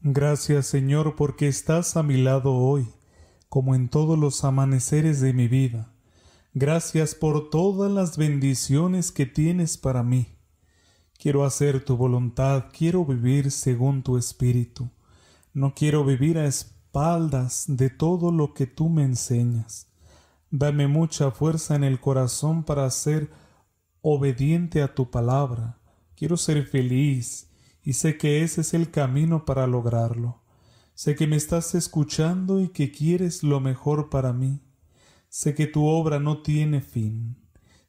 Gracias Señor porque estás a mi lado hoy, como en todos los amaneceres de mi vida. Gracias por todas las bendiciones que tienes para mí. Quiero hacer tu voluntad, quiero vivir según tu espíritu. No quiero vivir a espaldas de todo lo que tú me enseñas. Dame mucha fuerza en el corazón para ser obediente a tu palabra. Quiero ser feliz, y sé que ese es el camino para lograrlo. Sé que me estás escuchando y que quieres lo mejor para mí. Sé que tu obra no tiene fin.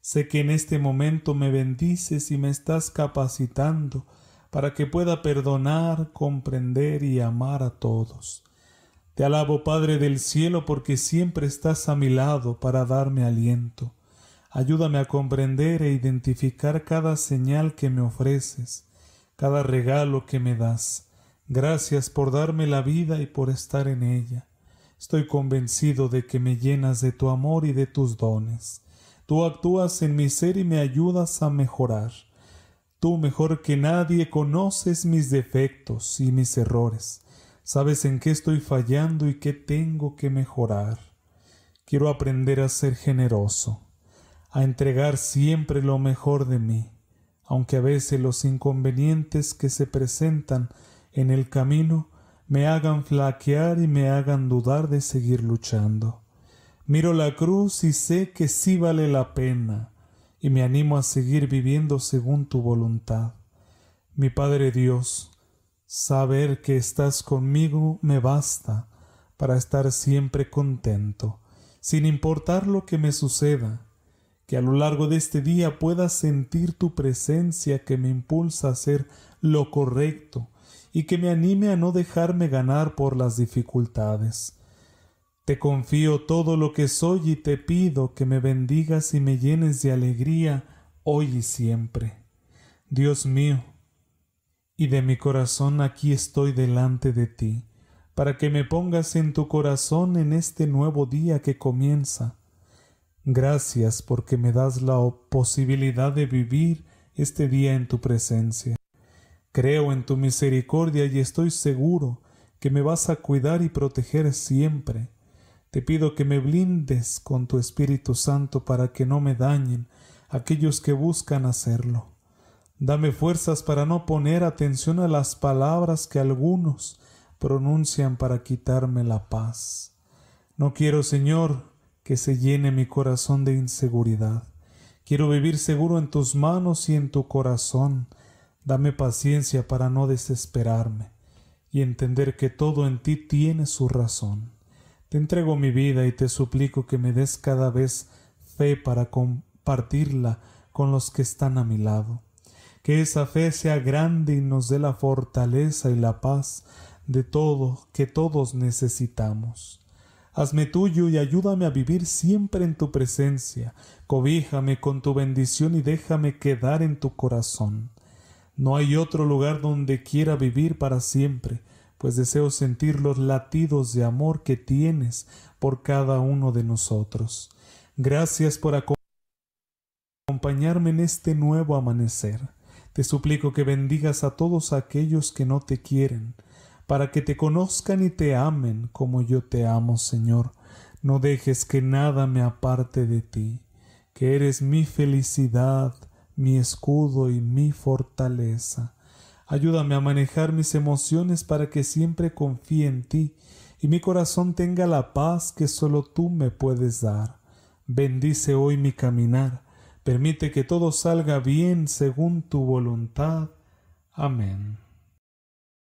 Sé que en este momento me bendices y me estás capacitando para que pueda perdonar, comprender y amar a todos. Te alabo, Padre del cielo, porque siempre estás a mi lado para darme aliento. Ayúdame a comprender e identificar cada señal que me ofreces cada regalo que me das. Gracias por darme la vida y por estar en ella. Estoy convencido de que me llenas de tu amor y de tus dones. Tú actúas en mi ser y me ayudas a mejorar. Tú mejor que nadie conoces mis defectos y mis errores. Sabes en qué estoy fallando y qué tengo que mejorar. Quiero aprender a ser generoso, a entregar siempre lo mejor de mí aunque a veces los inconvenientes que se presentan en el camino me hagan flaquear y me hagan dudar de seguir luchando. Miro la cruz y sé que sí vale la pena, y me animo a seguir viviendo según tu voluntad. Mi Padre Dios, saber que estás conmigo me basta para estar siempre contento, sin importar lo que me suceda, que a lo largo de este día puedas sentir tu presencia que me impulsa a hacer lo correcto y que me anime a no dejarme ganar por las dificultades. Te confío todo lo que soy y te pido que me bendigas y me llenes de alegría hoy y siempre. Dios mío, y de mi corazón aquí estoy delante de ti, para que me pongas en tu corazón en este nuevo día que comienza, Gracias porque me das la posibilidad de vivir este día en tu presencia. Creo en tu misericordia y estoy seguro que me vas a cuidar y proteger siempre. Te pido que me blindes con tu Espíritu Santo para que no me dañen aquellos que buscan hacerlo. Dame fuerzas para no poner atención a las palabras que algunos pronuncian para quitarme la paz. No quiero, Señor, que se llene mi corazón de inseguridad. Quiero vivir seguro en tus manos y en tu corazón. Dame paciencia para no desesperarme y entender que todo en ti tiene su razón. Te entrego mi vida y te suplico que me des cada vez fe para compartirla con los que están a mi lado. Que esa fe sea grande y nos dé la fortaleza y la paz de todo que todos necesitamos. Hazme tuyo y ayúdame a vivir siempre en tu presencia. Cobíjame con tu bendición y déjame quedar en tu corazón. No hay otro lugar donde quiera vivir para siempre, pues deseo sentir los latidos de amor que tienes por cada uno de nosotros. Gracias por acompañarme en este nuevo amanecer. Te suplico que bendigas a todos aquellos que no te quieren, para que te conozcan y te amen como yo te amo, Señor. No dejes que nada me aparte de ti, que eres mi felicidad, mi escudo y mi fortaleza. Ayúdame a manejar mis emociones para que siempre confíe en ti y mi corazón tenga la paz que solo tú me puedes dar. Bendice hoy mi caminar. Permite que todo salga bien según tu voluntad. Amén.